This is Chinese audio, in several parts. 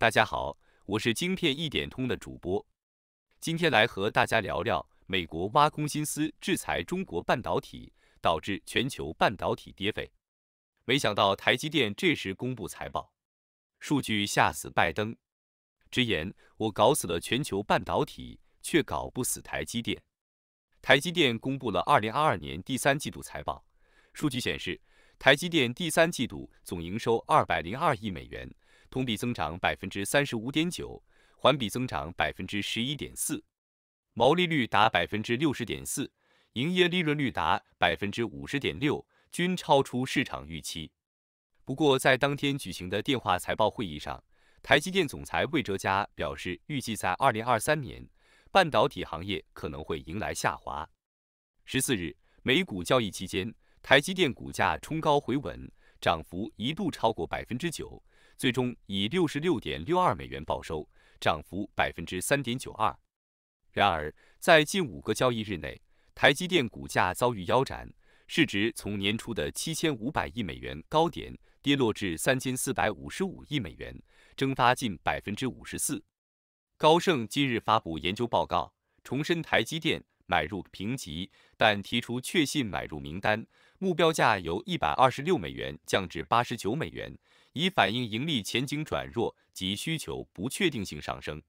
大家好，我是晶片一点通的主播，今天来和大家聊聊美国挖空心思制裁中国半导体，导致全球半导体跌废。没想到台积电这时公布财报，数据吓死拜登。直言我搞死了全球半导体，却搞不死台积电。台积电公布了二零二二年第三季度财报，数据显示，台积电第三季度总营收二百零二亿美元。同比增长百分之三十五点九，环比增长百分之十一点四，毛利率达百分之六十点四，营业利润率达百分之五十点六，均超出市场预期。不过，在当天举行的电话财报会议上，台积电总裁魏哲嘉表示，预计在二零二三年，半导体行业可能会迎来下滑。十四日，美股交易期间，台积电股价冲高回稳，涨幅一度超过百分之九。最终以六十六点六二美元报收，涨幅百分之三点九二。然而，在近五个交易日内，台积电股价遭遇腰斩，市值从年初的七千五百亿美元高点跌落至三千四百五十五亿美元，蒸发近百分之五十四。高盛今日发布研究报告，重申台积电买入评级，但提出确信买入名单，目标价由一百二十六美元降至八十九美元。以反映盈利前景转弱及需求不确定性上升。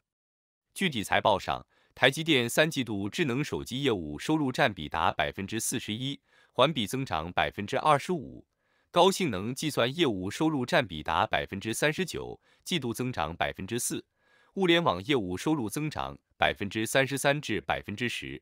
具体财报上，台积电三季度智能手机业务收入占比达百分之四十一，环比增长百分之二十五；高性能计算业务收入占比达百分之三十九，季度增长百分之四；物联网业务收入增长百分之三十三至百分之十。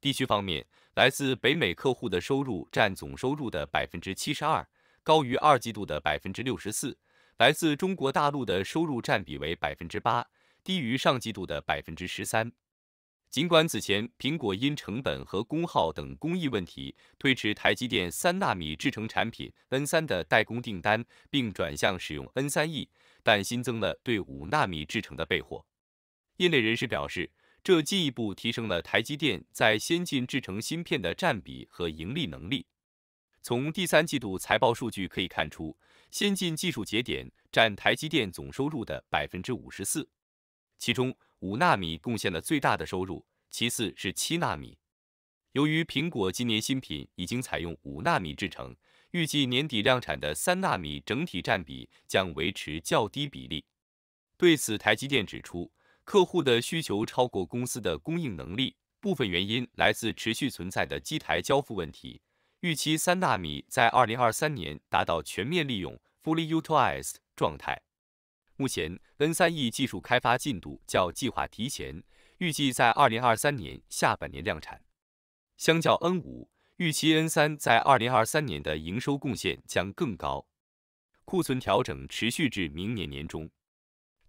地区方面，来自北美客户的收入占总收入的百分之七十二。高于二季度的百分之六十四，来自中国大陆的收入占比为百分之八，低于上季度的百分之十三。尽管此前苹果因成本和功耗等工艺问题推迟台积电三纳米制成产品 N 三的代工订单，并转向使用 N 三 E，但新增了对五纳米制成的备货。业内人士表示，这进一步提升了台积电在先进制成芯片的占比和盈利能力。从第三季度财报数据可以看出，先进技术节点占台积电总收入的百分之五十四，其中五纳米贡献了最大的收入，其次是七纳米。由于苹果今年新品已经采用五纳米制程，预计年底量产的三纳米整体占比将维持较低比例。对此，台积电指出，客户的需求超过公司的供应能力，部分原因来自持续存在的机台交付问题。预期三纳米在二零二三年达到全面利用 （fully utilized） 状态。目前 N 三 E 技术开发进度较计划提前，预计在二零二三年下半年量产。相较 N 五，预期 N 三在二零二三年的营收贡献将更高。库存调整持续至明年年中。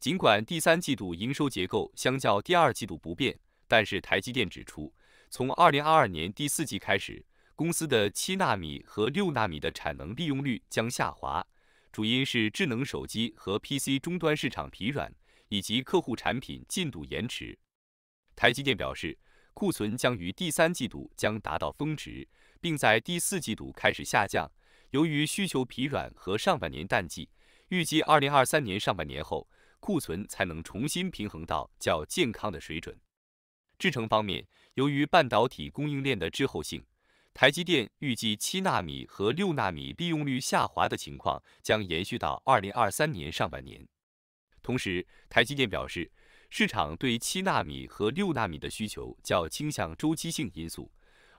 尽管第三季度营收结构相较第二季度不变，但是台积电指出，从二零二二年第四季开始。公司的七纳米和六纳米的产能利用率将下滑，主因是智能手机和 PC 终端市场疲软，以及客户产品进度延迟。台积电表示，库存将于第三季度将达到峰值，并在第四季度开始下降。由于需求疲软和上半年淡季，预计二零二三年上半年后库存才能重新平衡到较健康的水准。制程方面，由于半导体供应链的滞后性。台积电预计七纳米和六纳米利用率下滑的情况将延续到二零二三年上半年。同时，台积电表示，市场对七纳米和六纳米的需求较倾向周期性因素，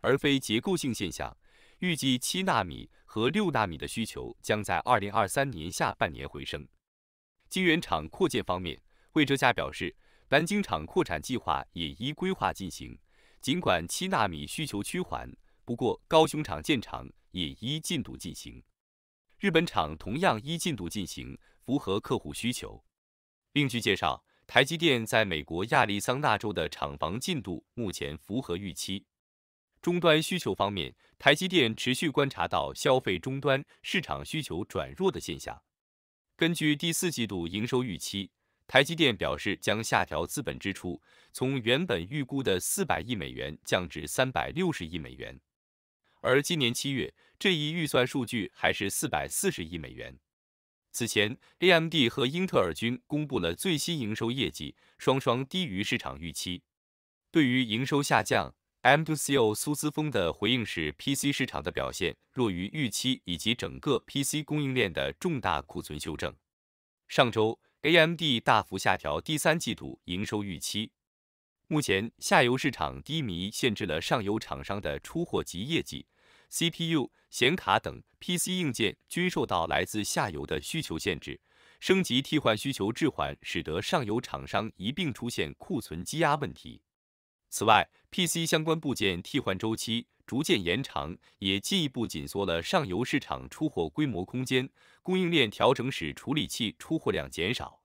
而非结构性现象。预计七纳米和六纳米的需求将在二零二三年下半年回升。晶圆厂扩建方面，魏哲嘉表示，南京厂扩产计划也依规划进行。尽管七纳米需求趋缓。不过，高雄厂建厂也依进度进行，日本厂同样依进度进行，符合客户需求。另据介绍，台积电在美国亚利桑那州的厂房进度目前符合预期。终端需求方面，台积电持续观察到消费终端市场需求转弱的现象。根据第四季度营收预期，台积电表示将下调资本支出，从原本预估的四百亿美元降至三百六十亿美元。而今年七月这一预算数据还是四百四十亿美元。此前，AMD 和英特尔均公布了最新营收业绩，双双低于市场预期。对于营收下降，MTCO 苏斯峰的回应是：PC 市场的表现弱于预期，以及整个 PC 供应链的重大库存修正。上周，AMD 大幅下调第三季度营收预期。目前，下游市场低迷限制了上游厂商的出货及业绩。CPU、显卡等 PC 硬件均受到来自下游的需求限制，升级替换需求滞缓，使得上游厂商一并出现库存积压问题。此外，PC 相关部件替换周期逐渐延长，也进一步紧缩了上游市场出货规模空间。供应链调整使处理器出货量减少。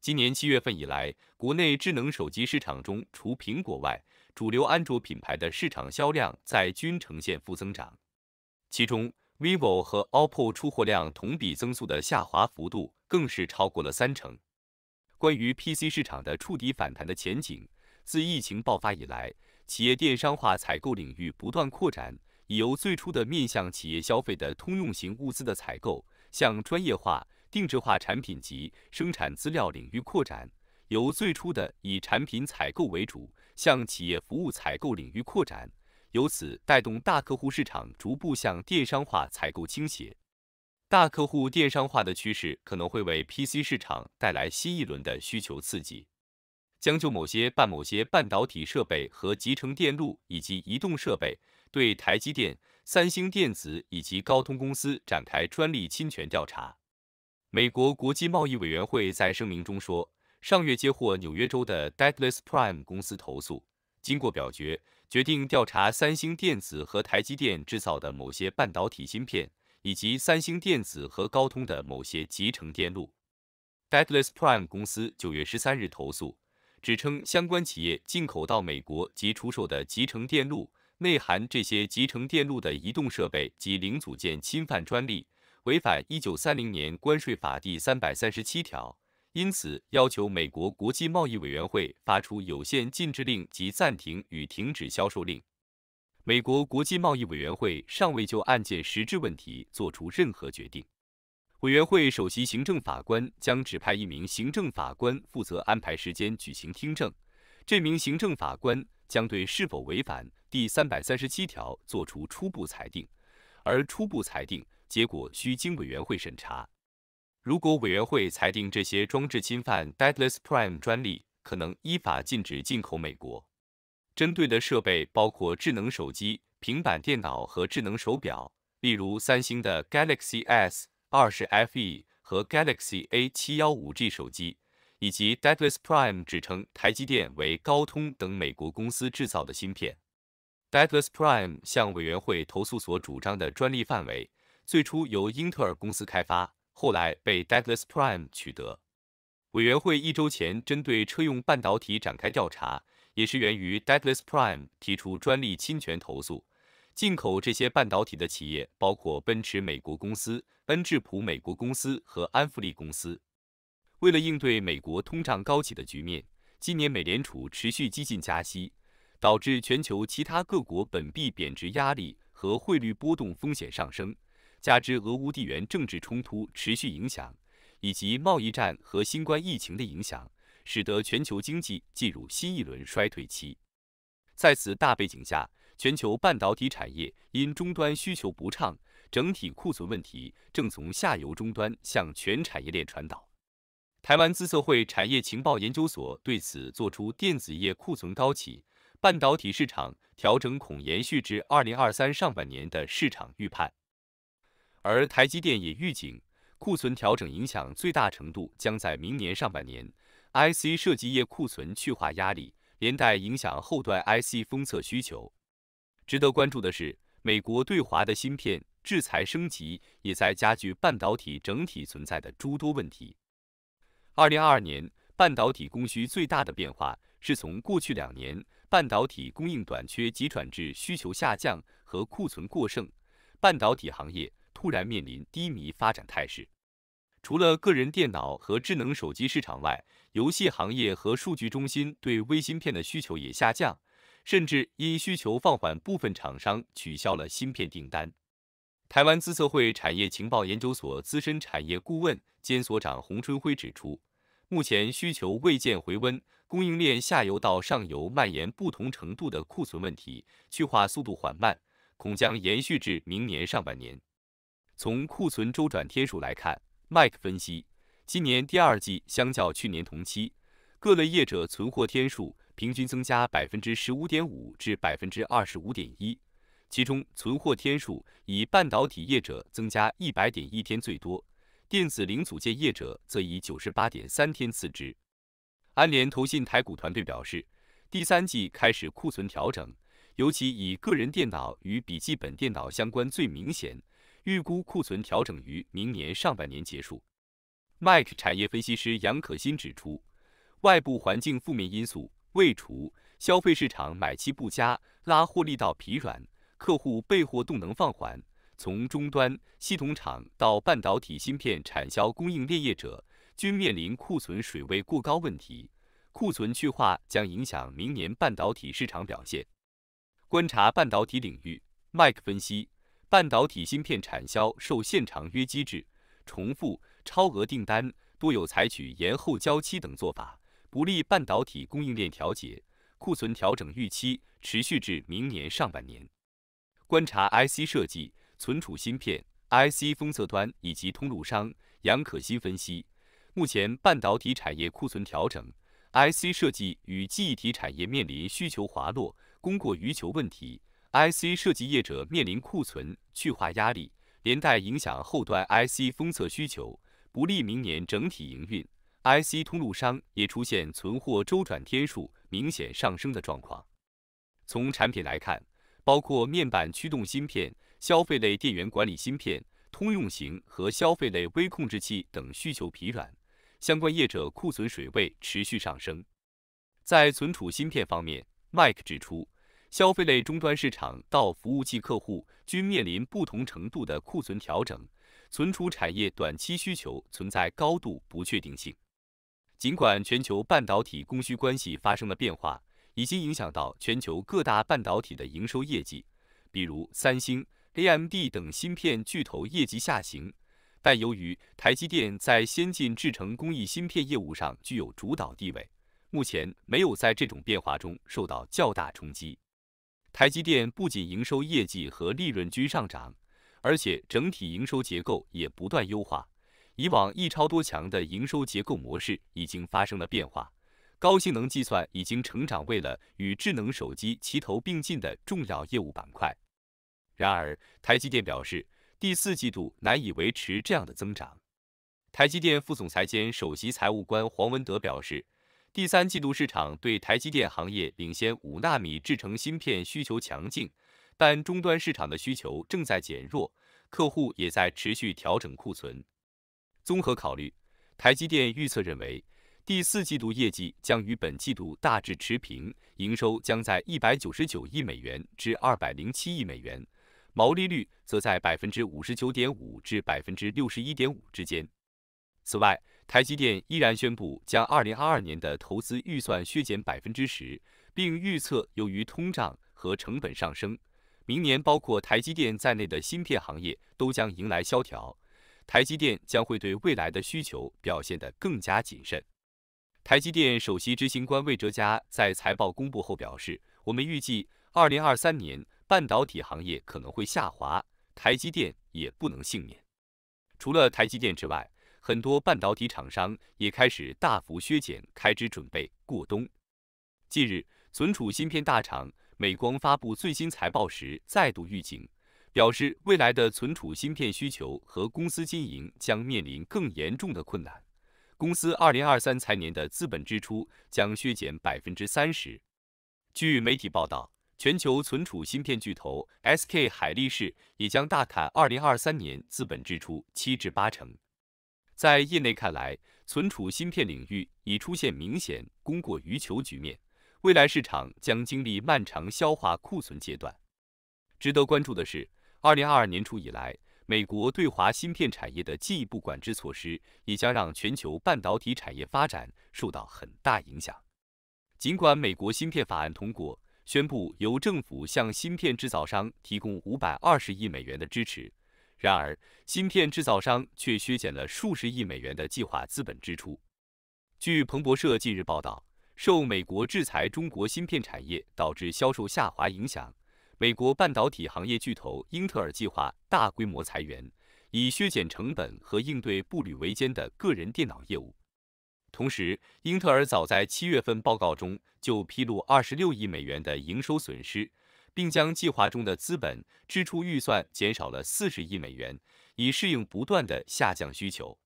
今年七月份以来，国内智能手机市场中，除苹果外，主流安卓品牌的市场销量在均呈现负增长，其中 vivo 和 oppo 出货量同比增速的下滑幅度更是超过了三成。关于 PC 市场的触底反弹的前景，自疫情爆发以来，企业电商化采购领域不断扩展，已由最初的面向企业消费的通用型物资的采购，向专业化、定制化产品及生产资料领域扩展。由最初的以产品采购为主，向企业服务采购领域扩展，由此带动大客户市场逐步向电商化采购倾斜。大客户电商化的趋势可能会为 PC 市场带来新一轮的需求刺激。将就某些半某些半导体设备和集成电路以及移动设备，对台积电、三星电子以及高通公司展开专利侵权调查。美国国际贸易委员会在声明中说。上月接获纽约州的 d e a d l e s s Prime 公司投诉，经过表决决定调查三星电子和台积电制造的某些半导体芯片，以及三星电子和高通的某些集成电路。d e a d l e s s Prime 公司九月十三日投诉，指称相关企业进口到美国及出售的集成电路内含这些集成电路的移动设备及零组件侵犯专利，违反一九三零年关税法第三百三十七条。因此，要求美国国际贸易委员会发出有限禁制令及暂停与停止销售令。美国国际贸易委员会尚未就案件实质问题作出任何决定。委员会首席行政法官将指派一名行政法官负责安排时间举行听证，这名行政法官将对是否违反第三百三十七条作出初步裁定，而初步裁定结果需经委员会审查。如果委员会裁定这些装置侵犯 Deadlass Prime 专利，可能依法禁止进口美国针对的设备包括智能手机、平板电脑和智能手表，例如三星的 Galaxy S 20 FE 和 Galaxy A 715G 手机，以及 Deadlass Prime 指称台积电为高通等美国公司制造的芯片。Deadlass Prime 向委员会投诉所主张的专利范围，最初由英特尔公司开发。后来被 Dedalus Prime 取得。委员会一周前针对车用半导体展开调查，也是源于 Dedalus Prime 提出专利侵权投诉。进口这些半导体的企业包括奔驰美国公司、恩智浦美国公司和安富利公司。为了应对美国通胀高企的局面，今年美联储持续激进加息，导致全球其他各国本币贬值压力和汇率波动风险上升。加之俄乌地缘政治冲突持续影响，以及贸易战和新冠疫情的影响，使得全球经济进入新一轮衰退期。在此大背景下，全球半导体产业因终端需求不畅，整体库存问题正从下游终端向全产业链传导。台湾资策会产业情报研究所对此作出“电子业库存高企，半导体市场调整恐延续至二零二三上半年”的市场预判。而台积电也预警，库存调整影响最大程度将在明年上半年。IC 设计业库存去化压力，连带影响后端 IC 封测需求。值得关注的是，美国对华的芯片制裁升级，也在加剧半导体整体存在的诸多问题。二零二二年，半导体供需最大的变化，是从过去两年半导体供应短缺，急转至需求下降和库存过剩。半导体行业。突然面临低迷发展态势。除了个人电脑和智能手机市场外，游戏行业和数据中心对微芯片的需求也下降，甚至因需求放缓，部分厂商取消了芯片订单。台湾资策会产业情报研究所资深产业顾问兼所长洪春辉指出，目前需求未见回温，供应链下游到上游蔓延不同程度的库存问题，去化速度缓慢，恐将延续至明年上半年。从库存周转天数来看，m k e 分析，今年第二季相较去年同期，各类业者存货天数平均增加百分之十五点五至百分之二十五点一，其中存货天数以半导体业者增加一百点一天最多，电子零组件业者则以九十八点三天次之。安联投信台股团队表示，第三季开始库存调整，尤其以个人电脑与笔记本电脑相关最明显。预估库存调整于明年上半年结束。麦克产业分析师杨可欣指出，外部环境负面因素未除，消费市场买气不佳，拉货力道疲软，客户备货动能放缓。从终端系统厂到半导体芯片产销供应链业者，均面临库存水位过高问题。库存去化将影响明年半导体市场表现。观察半导体领域，麦克分析。半导体芯片产销受限长约机制，重复超额订单多有采取延后交期等做法，不利半导体供应链调节，库存调整预期持续至明年上半年。观察 IC 设计、存储芯片、IC 封测端以及通路商，杨可欣分析，目前半导体产业库存调整，IC 设计与记忆体产业面临需求滑落、供过于求问题。IC 设计业者面临库存去化压力，连带影响后端 IC 封测需求，不利明年整体营运。IC 通路商也出现存货周转天数明显上升的状况。从产品来看，包括面板驱动芯片、消费类电源管理芯片、通用型和消费类微控制器等需求疲软，相关业者库存水位持续上升。在存储芯片方面，Mike 指出。消费类终端市场到服务器客户均面临不同程度的库存调整，存储产业短期需求存在高度不确定性。尽管全球半导体供需关系发生了变化，已经影响到全球各大半导体的营收业绩，比如三星、AMD 等芯片巨头业绩下行，但由于台积电在先进制程工艺芯片业务上具有主导地位，目前没有在这种变化中受到较大冲击。台积电不仅营收业绩和利润均上涨，而且整体营收结构也不断优化。以往一超多强的营收结构模式已经发生了变化，高性能计算已经成长为了与智能手机齐头并进的重要业务板块。然而，台积电表示，第四季度难以维持这样的增长。台积电副总裁兼首席财务官黄文德表示。第三季度市场对台积电行业领先五纳米制成芯片需求强劲，但终端市场的需求正在减弱，客户也在持续调整库存。综合考虑，台积电预测认为，第四季度业绩将与本季度大致持平，营收将在一百九十九亿美元至二百零七亿美元，毛利率则在百分之五十九点五至百分之六十一点五之间。此外，台积电依然宣布将二零二二年的投资预算削减百分之十，并预测由于通胀和成本上升，明年包括台积电在内的芯片行业都将迎来萧条。台积电将会对未来的需求表现得更加谨慎。台积电首席执行官魏哲嘉在财报公布后表示：“我们预计二零二三年半导体行业可能会下滑，台积电也不能幸免。”除了台积电之外，很多半导体厂商也开始大幅削减开支，准备过冬。近日，存储芯片大厂美光发布最新财报时再度预警，表示未来的存储芯片需求和公司经营将面临更严重的困难。公司二零二三财年的资本支出将削减百分之三十。据媒体报道，全球存储芯片巨头 SK 海力士也将大砍二零二三年资本支出七至八成。在业内看来，存储芯片领域已出现明显供过于求局面，未来市场将经历漫长消化库存阶段。值得关注的是，二零二二年初以来，美国对华芯片产业的进一步管制措施，也将让全球半导体产业发展受到很大影响。尽管美国芯片法案通过，宣布由政府向芯片制造商提供五百二十亿美元的支持。然而，芯片制造商却削减了数十亿美元的计划资本支出。据彭博社近日报道，受美国制裁中国芯片产业导致销售下滑影响，美国半导体行业巨头英特尔计划大规模裁员，以削减成本和应对步履维艰的个人电脑业务。同时，英特尔早在七月份报告中就披露二十六亿美元的营收损失。并将计划中的资本支出预算减少了四十亿美元，以适应不断的下降需求。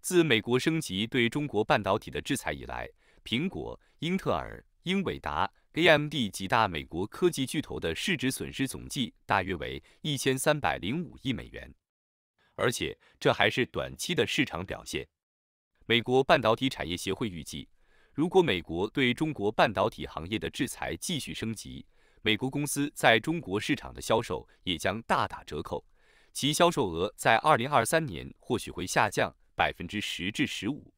自美国升级对中国半导体的制裁以来，苹果、英特尔、英伟达、AMD 几大美国科技巨头的市值损失总计大约为一千三百零五亿美元，而且这还是短期的市场表现。美国半导体产业协会预计，如果美国对中国半导体行业的制裁继续升级，美国公司在中国市场的销售也将大打折扣，其销售额在二零二三年或许会下降百分之十至十五。